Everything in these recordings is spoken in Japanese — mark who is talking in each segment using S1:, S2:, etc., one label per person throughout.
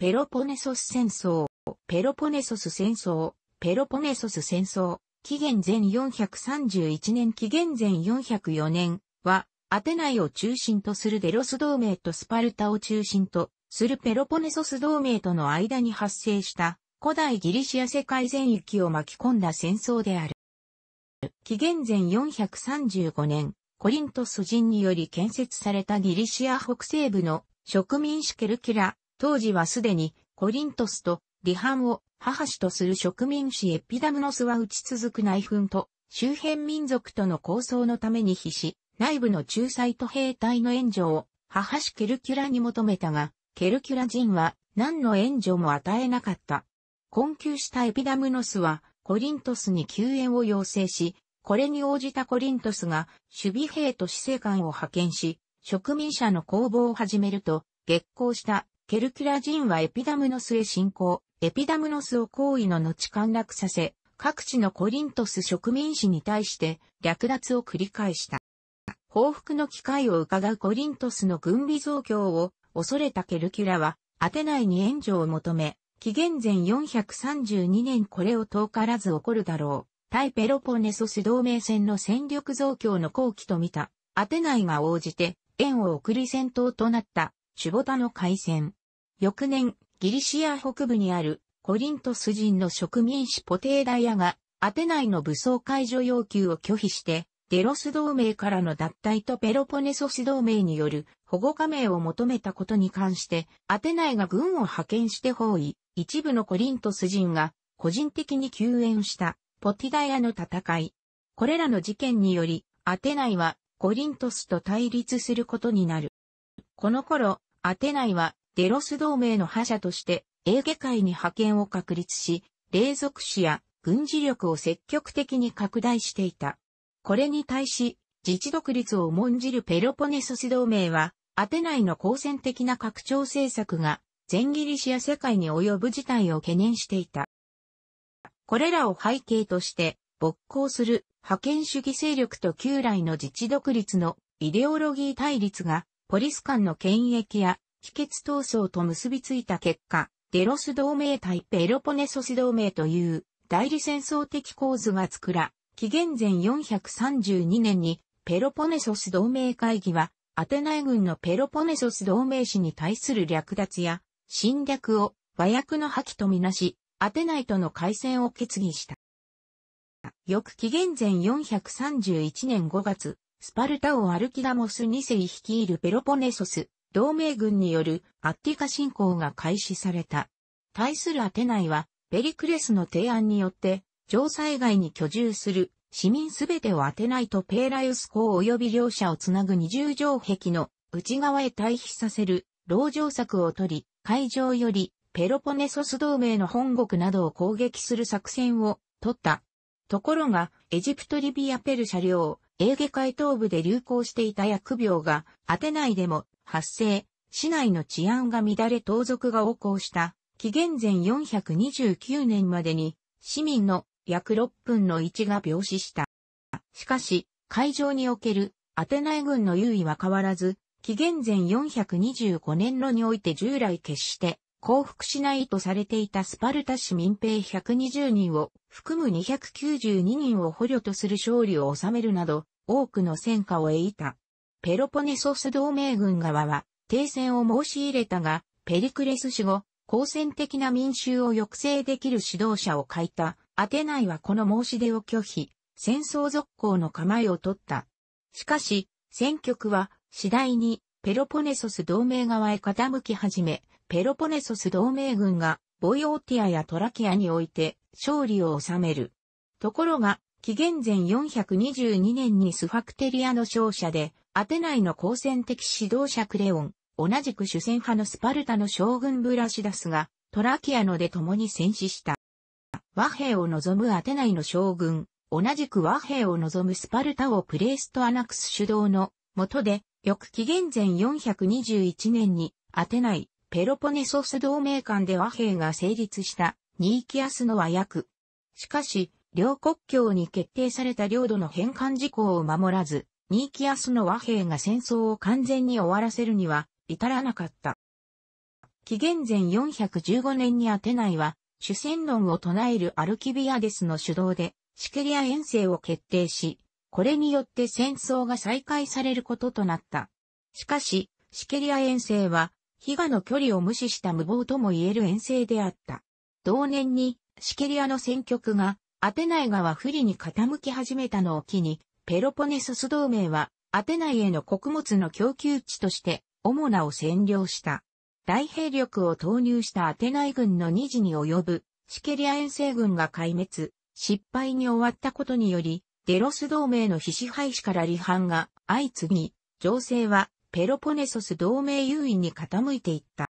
S1: ペロポネソス戦争、ペロポネソス戦争、ペロポネソス戦争、紀元前431年紀元前404年は、アテナイを中心とするデロス同盟とスパルタを中心とするペロポネソス同盟との間に発生した古代ギリシア世界全域を巻き込んだ戦争である。紀元前435年、コリントス人により建設されたギリシア北西部の植民主ケルキラ当時はすでにコリントスと離反を母子とする植民地エピダムノスは打ち続く内紛と周辺民族との抗争のために必死、内部の仲裁と兵隊の援助を母子ケルキュラに求めたが、ケルキュラ人は何の援助も与えなかった。困窮したエピダムノスはコリントスに救援を要請し、これに応じたコリントスが守備兵と死生官を派遣し、植民者の攻防を始めると、激行したケルキュラ人はエピダムノスへ侵攻、エピダムノスを行為の後陥落させ、各地のコリントス植民地に対して略奪を繰り返した。報復の機会を伺うコリントスの軍備増強を恐れたケルキュラは、アテナイに援助を求め、紀元前432年これを遠からず起こるだろう。対ペロポネソス同盟戦の戦力増強の後期と見た、アテナイが応じて、縁を送り戦闘となった、シュボタの海戦。翌年、ギリシア北部にあるコリントス人の植民地ポテーダイアがアテナイの武装解除要求を拒否して、デロス同盟からの脱退とペロポネソス同盟による保護加盟を求めたことに関して、アテナイが軍を派遣して包囲、一部のコリントス人が個人的に救援したポティダイアの戦い。これらの事件により、アテナイはコリントスと対立することになる。この頃、アテナイはゲロス同盟の覇者として、エーゲ海に派遣を確立し、霊属士や軍事力を積極的に拡大していた。これに対し、自治独立を重んじるペロポネソス同盟は、アテナイの好戦的な拡張政策が、全ギリシア世界に及ぶ事態を懸念していた。これらを背景として、勃興する覇権主義勢力と旧来の自治独立のイデオロギー対立が、ポリス間の権益や秘訣闘争と結びついた結果、デロス同盟対ペロポネソス同盟という代理戦争的構図が作ら、紀元前432年にペロポネソス同盟会議は、アテナイ軍のペロポネソス同盟史に対する略奪や侵略を和訳の破棄とみなし、アテナイとの開戦を決議した。翌紀元前431年5月、スパルタをアルキダモス2世率いるペロポネソス同盟軍によるアッティカ侵攻が開始された。対するアテナイは、ペリクレスの提案によって、城塞外に居住する市民すべてをアテナイとペーライウス港及び両者をつなぐ二重城壁の内側へ退避させる牢城策を取り、海上よりペロポネソス同盟の本国などを攻撃する作戦を取った。ところが、エジプトリビアペル車両、エーゲ海東部で流行していた薬病が、アテナイでも発生、市内の治安が乱れ盗賊が横行した、紀元前429年までに、市民の約6分の1が病死した。しかし、会場におけるアテナイ軍の優位は変わらず、紀元前425年路において従来決して降伏しないとされていたスパルタ市民兵120人を含む292人を捕虜とする勝利を収めるなど、多くの戦果を得た。ペロポネソス同盟軍側は停戦を申し入れたが、ペリクレス氏後、好戦的な民衆を抑制できる指導者を欠いた、アテナイはこの申し出を拒否、戦争続行の構えを取った。しかし、戦局は次第にペロポネソス同盟側へ傾き始め、ペロポネソス同盟軍がボイオーティアやトラキアにおいて勝利を収める。ところが、紀元前422年にスファクテリアの勝者でアテナイの好戦的指導者クレオン、同じく主戦派のスパルタの将軍ブラシダスが、トラキアので共に戦死した。和平を望むアテナイの将軍、同じく和平を望むスパルタをプレーストアナクス主導の下で、翌紀元前421年に、アテナイ、ペロポネソス同盟間で和平が成立した、ニーキアスの和訳。しかし、両国境に決定された領土の返還事項を守らず、ニーキアスの和平が戦争を完全に終わらせるには至らなかった。紀元前415年にアテナイは主戦論を唱えるアルキビアデスの主導でシケリア遠征を決定し、これによって戦争が再開されることとなった。しかし、シケリア遠征は、ヒガの距離を無視した無謀とも言える遠征であった。同年に、シケリアの戦局が、アテナイ側不利に傾き始めたのを機に、ペロポネソス同盟は、アテナイへの穀物の供給地として、主なを占領した。大兵力を投入したアテナイ軍の二次に及ぶ、シケリア遠征軍が壊滅、失敗に終わったことにより、デロス同盟の非支配士から離反が相次ぎ、情勢はペロポネソス同盟優位に傾いていった。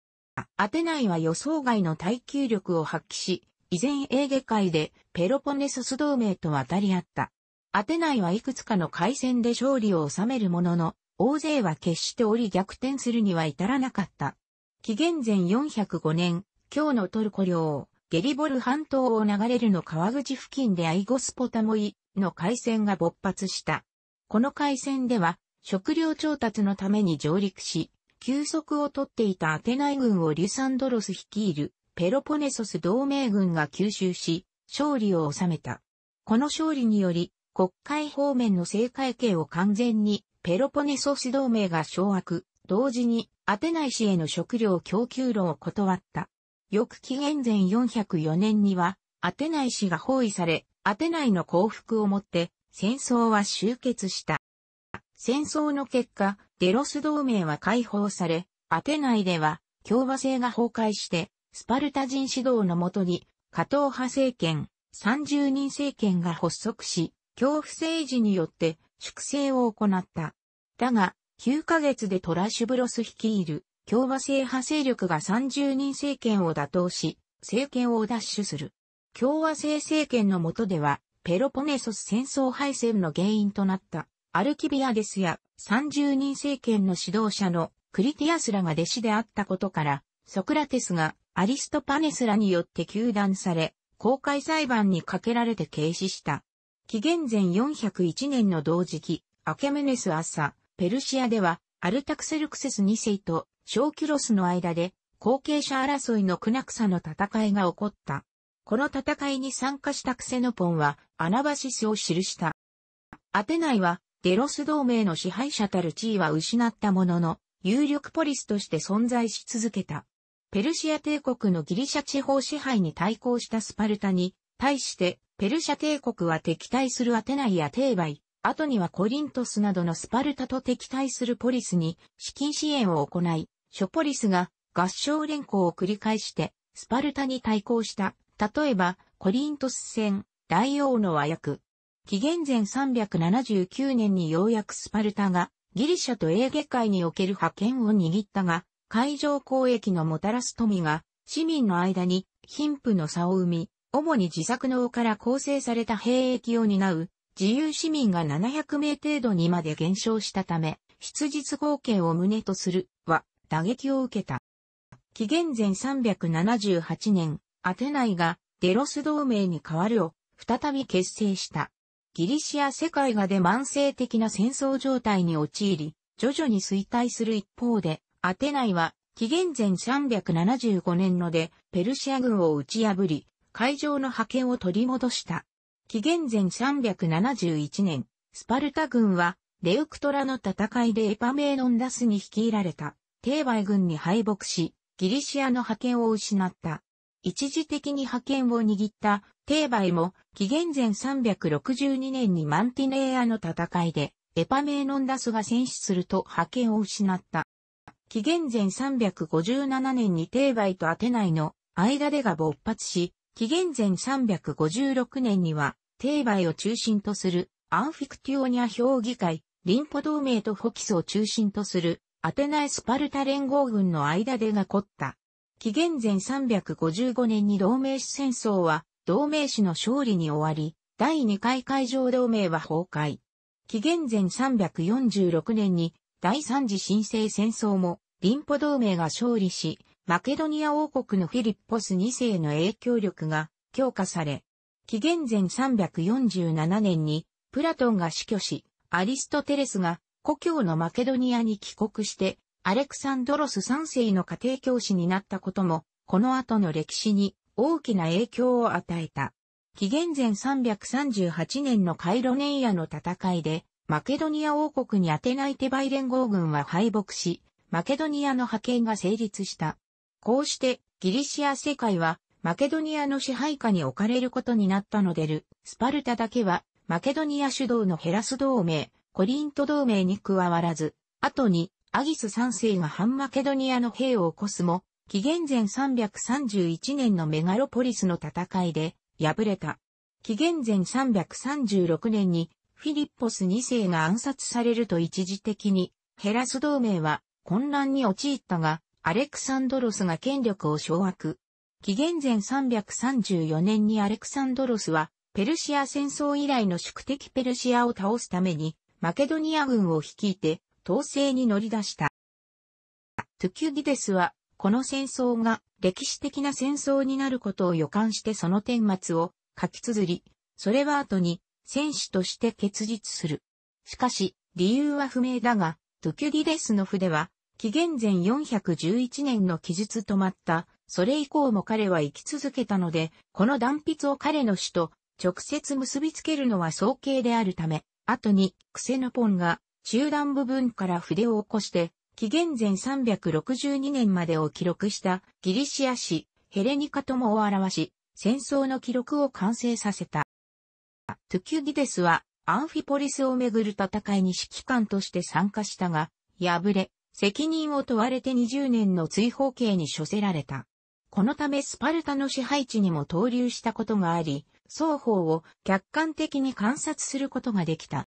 S1: アテナイは予想外の耐久力を発揮し、依然エーゲ海でペロポネソス同盟と渡り合った。アテナイはいくつかの海戦で勝利を収めるものの、大勢は決して折り逆転するには至らなかった。紀元前405年、今日のトルコ領、ゲリボル半島を流れるの川口付近でアイゴスポタモイの海戦が勃発した。この海戦では、食料調達のために上陸し、休息を取っていたアテナイ軍をリュサンドロス率いるペロポネソス同盟軍が吸収し、勝利を収めた。この勝利により、国会方面の政界系を完全にペロポネソス同盟が掌握、同時にアテナイ市への食料供給路を断った。翌紀元前404年には、アテナイ市が包囲され、アテナイの降伏をもって戦争は終結した。戦争の結果、デロス同盟は解放され、アテナイでは共和制が崩壊して、スパルタ人指導のもとに、加藤派政権、30人政権が発足し、恐怖政治によって粛清を行った。だが、9ヶ月でトラッシュブロス率いる共和制派勢力が30人政権を打倒し、政権を奪取する。共和制政権の下では、ペロポネソス戦争敗戦の原因となった、アルキビアデスや30人政権の指導者のクリティアスらが弟子であったことから、ソクラテスがアリストパネスらによって糾弾され、公開裁判にかけられて軽視した。紀元前401年の同時期、アケメネス朝、ペルシアでは、アルタクセルクセス2世と小キュロスの間で、後継者争いのクナクサの戦いが起こった。この戦いに参加したクセノポンは、アナバシスを記した。アテナイは、デロス同盟の支配者たる地位は失ったものの、有力ポリスとして存在し続けた。ペルシア帝国のギリシャ地方支配に対抗したスパルタに、対してペルシャ帝国は敵対するアテナイやテーバイ、後にはコリントスなどのスパルタと敵対するポリスに資金支援を行い、ショポリスが合唱連行を繰り返して、スパルタに対抗した。例えば、コリントス戦、大王の和訳。紀元前379年にようやくスパルタがギリシャとエーゲ海における覇権を握ったが、海上交易のもたらす富が市民の間に貧富の差を生み、主に自作農から構成された兵役を担う自由市民が700名程度にまで減少したため、出日合計を旨とするは打撃を受けた。紀元前378年、アテナイがデロス同盟に代わるを再び結成した。ギリシア世界がで慢性的な戦争状態に陥り、徐々に衰退する一方で、アテナイは紀元前375年のでペルシア軍を打ち破り、会場の覇権を取り戻した。紀元前371年、スパルタ軍は、レウクトラの戦いでエパメーノンダスに率いられた、テーバイ軍に敗北し、ギリシアの覇権を失った。一時的に覇権を握ったテーバイも紀元前362年にマンティネーアの戦いでエパメーノンダスが戦死すると覇権を失った。紀元前357年にテーバイとアテナイの間でが勃発し、紀元前356年には、帝媒を中心とするアンフィクティオニア評議会、リンポ同盟とホキスを中心とするアテナエスパルタ連合軍の間でが凝った。紀元前355年に同盟史戦争は同盟史の勝利に終わり、第2回海上同盟は崩壊。紀元前346年に第3次新生戦争もリンポ同盟が勝利し、マケドニア王国のフィリッポス2世の影響力が強化され、紀元前347年にプラトンが死去し、アリストテレスが故郷のマケドニアに帰国して、アレクサンドロス3世の家庭教師になったことも、この後の歴史に大きな影響を与えた。紀元前338年のカイロネイアの戦いで、マケドニア王国にアテナイテバイ連合軍は敗北し、マケドニアの派遣が成立した。こうしてギリシア世界はマケドニアの支配下に置かれることになったのでる。スパルタだけはマケドニア主導のヘラス同盟、コリント同盟に加わらず、後にアギス3世が反マケドニアの兵を起こすも、紀元前331年のメガロポリスの戦いで敗れた。紀元前336年にフィリッポス2世が暗殺されると一時的にヘラス同盟は混乱に陥ったが、アレクサンドロスが権力を掌握。紀元前334年にアレクサンドロスは、ペルシア戦争以来の宿敵ペルシアを倒すために、マケドニア軍を率いて、統制に乗り出した。トゥキュディデスは、この戦争が歴史的な戦争になることを予感してその顛末を書き綴り、それは後に戦士として結実する。しかし、理由は不明だが、トゥキュディデスの筆は紀元前411年の記述止まった、それ以降も彼は生き続けたので、この断筆を彼の死と直接結びつけるのは早計であるため、後にクセノポンが中段部分から筆を起こして、紀元前362年までを記録したギリシア史ヘレニカともを表し、戦争の記録を完成させた。トゥキュギデスはアンフィポリスをめぐる戦いに指揮官として参加したが、敗れ、責任を問われて20年の追放刑に処せられた。このためスパルタの支配地にも投留したことがあり、双方を客観的に観察することができた。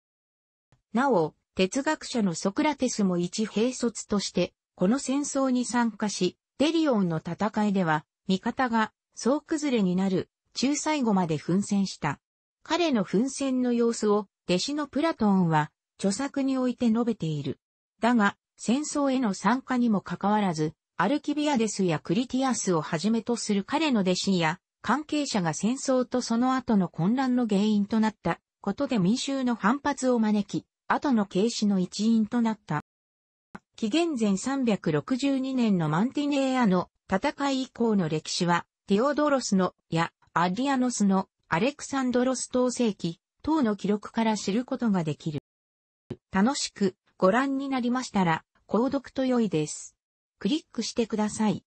S1: なお、哲学者のソクラテスも一兵卒として、この戦争に参加し、デリオンの戦いでは、味方が総崩れになる、中最後まで奮戦した。彼の奮戦の様子を、弟子のプラトンは、著作において述べている。だが、戦争への参加にもかかわらず、アルキビアデスやクリティアスをはじめとする彼の弟子や関係者が戦争とその後の混乱の原因となったことで民衆の反発を招き、後の軽視の一因となった。紀元前362年のマンティネーアの戦い以降の歴史は、ティオドロスのやアディアノスのアレクサンドロス統制期等の記録から知ることができる。楽しくご覧になりましたら、購読と良いです。クリックしてください。